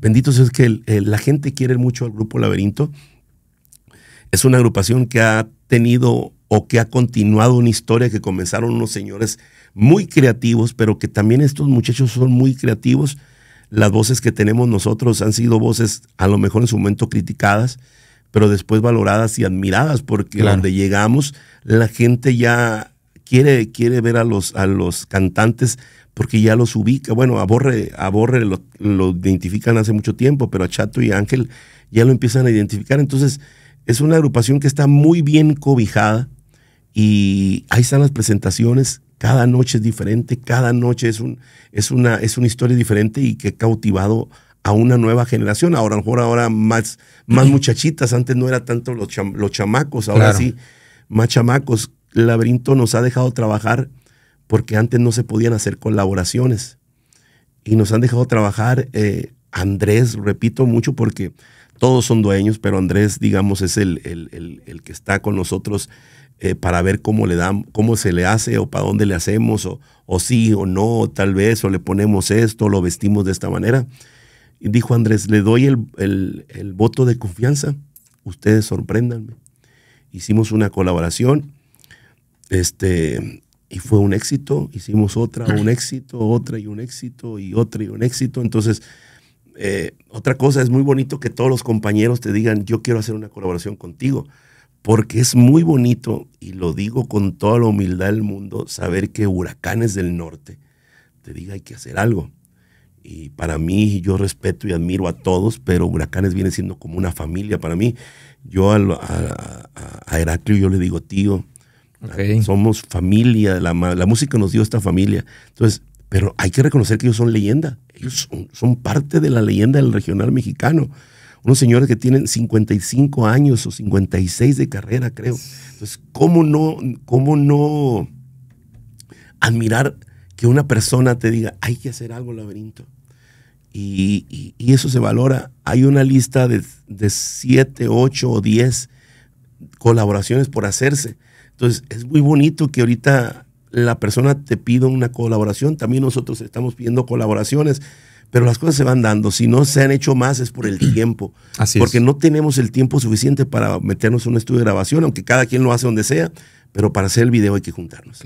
bendito es que la gente quiere mucho al grupo Laberinto. Es una agrupación que ha tenido o que ha continuado una historia que comenzaron unos señores muy creativos, pero que también estos muchachos son muy creativos. Las voces que tenemos nosotros han sido voces a lo mejor en su momento criticadas, pero después valoradas y admiradas, porque donde llegamos la gente ya quiere, quiere ver a los, a los cantantes porque ya los ubica. Bueno, a Borre, lo, identifican hace mucho tiempo, pero a Chato y Ángel ya lo empiezan a identificar. Entonces, es una agrupación que está muy bien cobijada y ahí están las presentaciones. Cada noche es diferente, cada noche es, un, es, una, es una historia diferente y que ha cautivado a una nueva generación. Ahora, a lo mejor ahora más, más muchachitas, antes no era tanto los, los chamacos, ahora sí, más chamacos laberinto nos ha dejado trabajar porque antes no se podían hacer colaboraciones. Y nos han dejado trabajar, eh, Andrés, repito mucho porque todos son dueños, pero Andrés, digamos, es el, el, que está con nosotros eh, para ver cómo, le dan, cómo se le hace o para dónde le hacemos, o, sí o no, tal vez, o le ponemos esto, o lo vestimos de esta manera. Y dijo Andrés, le doy el, el voto de confianza, ustedes sorprendanme Hicimos una colaboración este, y fue un éxito, hicimos otra, un éxito, otra y un éxito y otra y un éxito. Entonces, eh, otra cosa, es muy bonito que todos los compañeros te digan, yo quiero hacer una colaboración contigo, porque es muy bonito, y lo digo con toda la humildad del mundo, saber que Huracanes del Norte te diga, hay que hacer algo. Y para mí, yo respeto y admiro a todos, pero Huracanes viene siendo como una familia para mí. Yo a, a, Heraclio yo le digo, tío, somos familia, la, música nos dio esta familia. Entonces, pero hay que reconocer que ellos son leyenda. Ellos son, parte de la leyenda del regional mexicano. Unos señores que tienen 55 años o 56 de carrera, creo. Entonces, ¿cómo no, cómo no admirar que una persona te diga, hay que hacer algo, laberinto? Y, eso se valora. Hay una lista de, 7 8 o 10 colaboraciones por hacerse. Entonces, es muy bonito que ahorita la persona te pida una colaboración. También nosotros estamos pidiendo colaboraciones, pero las cosas se van dando. Si no se han hecho más es por el tiempo. Así porque no tenemos el tiempo suficiente para meternos en un estudio de grabación, aunque cada quien lo hace donde sea, pero para hacer el video hay que juntarnos.